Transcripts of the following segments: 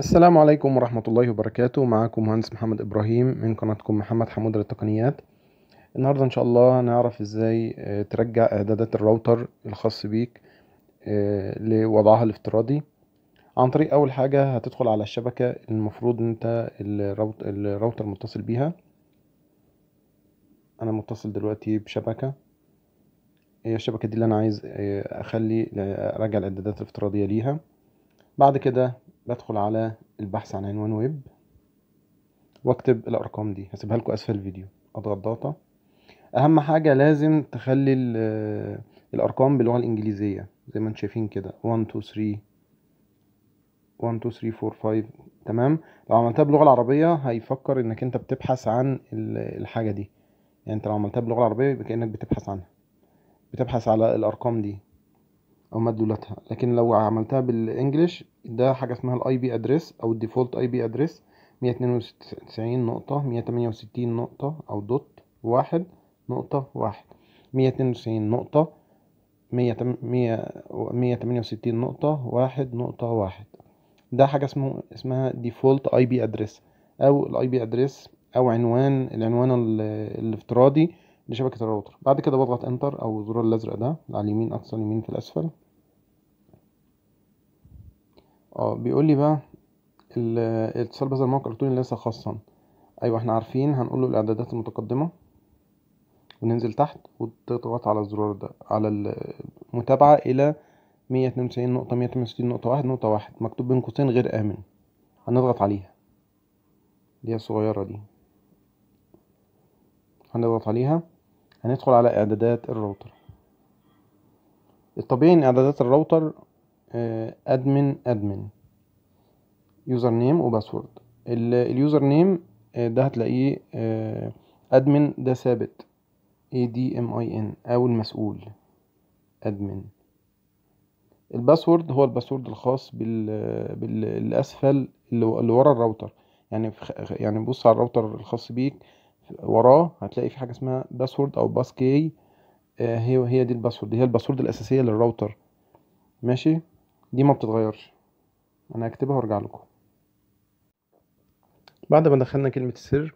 السلام عليكم ورحمة الله وبركاته معكم مهندس محمد إبراهيم من قناتكم محمد حمود للتقنيات النهاردة إن شاء الله هنعرف إزاي آه، ترجع إعدادات الراوتر الخاص بيك آه، لوضعها الافتراضي عن طريق أول حاجة هتدخل على الشبكة المفروض أنت الراوتر متصل بيها أنا متصل دلوقتي بشبكة هي الشبكة دي اللي أنا عايز آه، أخلي أراجع الإعدادات الافتراضية ليها بعد كده بدخل على البحث عن عنوان ويب واكتب الارقام دي هسيبها لكم اسفل الفيديو اضغط داتا اهم حاجه لازم تخلي آه، الارقام باللغه الانجليزيه زي ما انتم شايفين كده 1 2 3 1 2 3 4 5 تمام لو عملتها باللغه العربيه هيفكر انك انت بتبحث عن الحاجه دي يعني انت لو عملتها باللغه العربيه يبقى كانك بتبحث عنها بتبحث على الارقام دي او مدلولاتها لكن لو عملتها بالانجلش ده حاجه اسمها الاي بي ادريس او الديفولت اي بي ادريس 192 نقطه 168 نقطه او دوت واحد نقطه واحد 192 نقطه 168 نقطه واحد نقطه واحد ده حاجه اسمه اسمها ديفولت اي بي ادريس او الاي بي ادريس او عنوان العنوان الافتراضي لشبكة الراوتر بعد كده بضغط انتر او الزرار الازرق ده على اليمين اقصى اليمين في الاسفل اه بيقول لي بقى الاتصال بهذا الموقع الالكتروني ليس خاصا ايوه احنا عارفين هنقول له الاعدادات المتقدمة وننزل تحت وتضغط على الزرار ده على المتابعة الى مية اتنين نقطة مية نقطة واحد نقطة واحد مكتوب بين قوسين غير آمن هنضغط عليها اللي هي الصغيرة دي هنضغط عليها هندخل على اعدادات الراوتر الطبيعي ان اعدادات الراوتر ادمن ادمن يوزر نيم وباسورد اليوزر نيم ده هتلاقيه ادمن آه، ده ثابت اي دي ام اي ان او المسؤول ادمن الباسورد هو الباسورد الخاص بال بالاسفل اللي ورا الراوتر يعني يعني بص على الراوتر الخاص بيك وراه هتلاقي في حاجه اسمها باسورد او باس آه، كي هي هي دي الباسورد هي الباسورد الاساسيه للراوتر ماشي دي ما بتتغيرش انا هكتبها وارجع لكم بعد ما دخلنا كلمه السر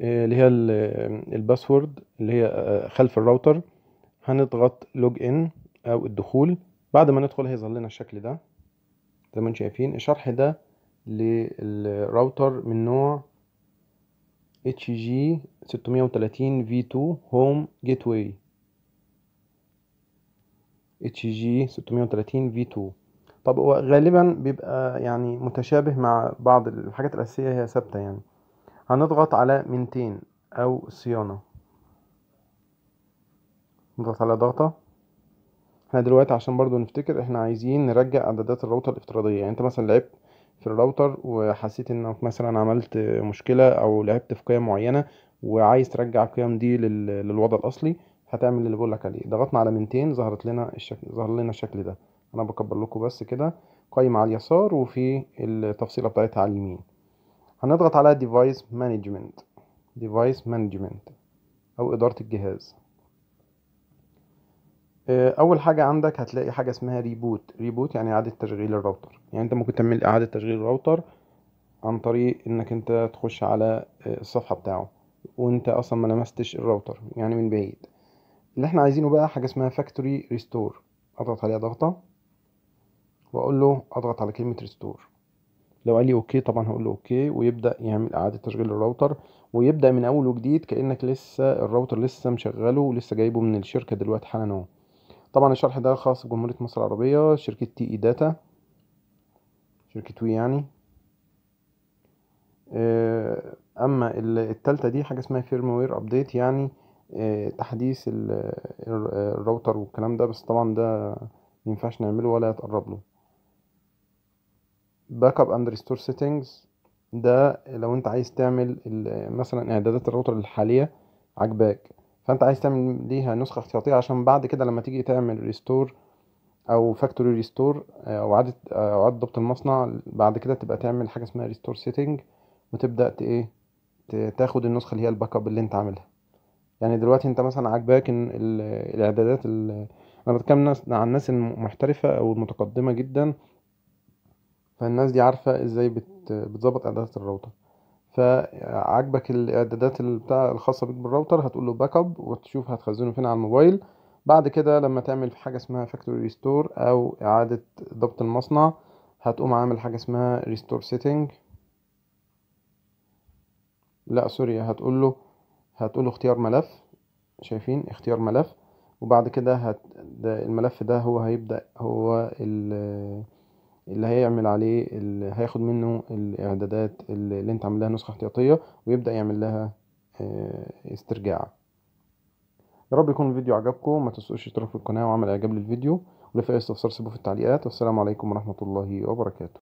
آه، اللي هي آه، الباسورد اللي هي خلف الراوتر هنضغط لوج ان او الدخول بعد ما ندخل هيظهر لنا الشكل ده زي ما انتم شايفين الشرح ده للراوتر من نوع اتش جي 630 في 2 هوم جيت واي اتش جي 630 في 2 طب هو غالبا بيبقى يعني متشابه مع بعض الحاجات الأساسية هي ثابتة يعني هنضغط على منتين أو صيانة نضغط على ضغطة احنا دلوقتي عشان برضو نفتكر احنا عايزين نرجع اعدادات الراوتر الافتراضية يعني انت مثلا لعبت في الراوتر وحسيت انك مثلا عملت مشكله او لعبت في قيم معينه وعايز ترجع القيم دي للوضع الاصلي هتعمل اللي بقولك عليه ضغطنا على منتين ظهرت لنا الشكل ظهر لنا الشكل ده انا بكبر لكم بس كده قايمه على اليسار وفي التفصيله بتاعتها على اليمين هنضغط على ديفايس مانجمنت ديفايس مانجمنت او اداره الجهاز آه، اول حاجه عندك هتلاقي حاجه اسمها ريبوت ريبوت يعني اعاده تشغيل الراوتر يعني انت ممكن تعمل اعاده تشغيل الراوتر عن طريق انك انت تخش على آه، الصفحه بتاعه وانت اصلا ما لمستش الراوتر يعني من بعيد اللي احنا عايزينه بقى حاجه اسمها فاكتوري ريستور اضغط عليها ضغطه واقول له اضغط على كلمه ريستور لو قال لي اوكي طبعا هقول له اوكي ويبدا يعمل اعاده تشغيل الراوتر ويبدا من اول وجديد كانك لسه الراوتر لسه مشغله ولسه جايبه من الشركه دلوقتي حالا اهو طبعا الشرح ده خاص بجمهورية مصر العربية شركة تي اي داتا شركة وي يعني آه، اما التالتة دي حاجة اسمها فيرموير ابديت يعني آه، تحديث الراوتر والكلام ده بس طبعا ده مينفعش نعمله ولا يتقرب له باك اب اند ريستور سيتنجز ده لو انت عايز تعمل مثلا اعدادات الراوتر الحالية عجباك فانت عايز تعمل ليها نسخه احتياطيه عشان بعد كده لما تيجي تعمل ريستور او فاكتوري آه، ريستور او عاده آه، او عاده ضبط المصنع بعد كده تبقى تعمل حاجه اسمها ريستور سيتنج وتبدا ايه تاخد النسخه اللي هي الباك اب اللي انت عاملها يعني دلوقتي انت مثلا عاجباك ان الاعدادات انا بتكلم عن الناس المحترفه او المتقدمه جدا فالناس دي عارفه ازاي بتظبط اعدادات الراوتر فعجبك الاعدادات بتاع الخاصه بيك بالراوتر هتقول له باك اب وتشوف هتخزنه فين على الموبايل بعد كده لما تعمل حاجه اسمها فاكتوري ريستور او اعاده ضبط المصنع هتقوم عامل حاجه اسمها ريستور سيتنج لا سوري هتقول له هتقول له اختيار ملف شايفين اختيار ملف وبعد كده هت... ده الملف ده هو هيبدا هو ال... اللي هيعمل عليه اللي هياخد منه الاعدادات اللي انت عامل لها نسخه احتياطيه ويبدا يعمل لها آه، استرجاع يا رب يكون الفيديو عجبكم ما تنسوش الاشتراك في القناه وعمل اعجاب للفيديو ولو في اي استفسار سيبوه في التعليقات والسلام عليكم ورحمه الله وبركاته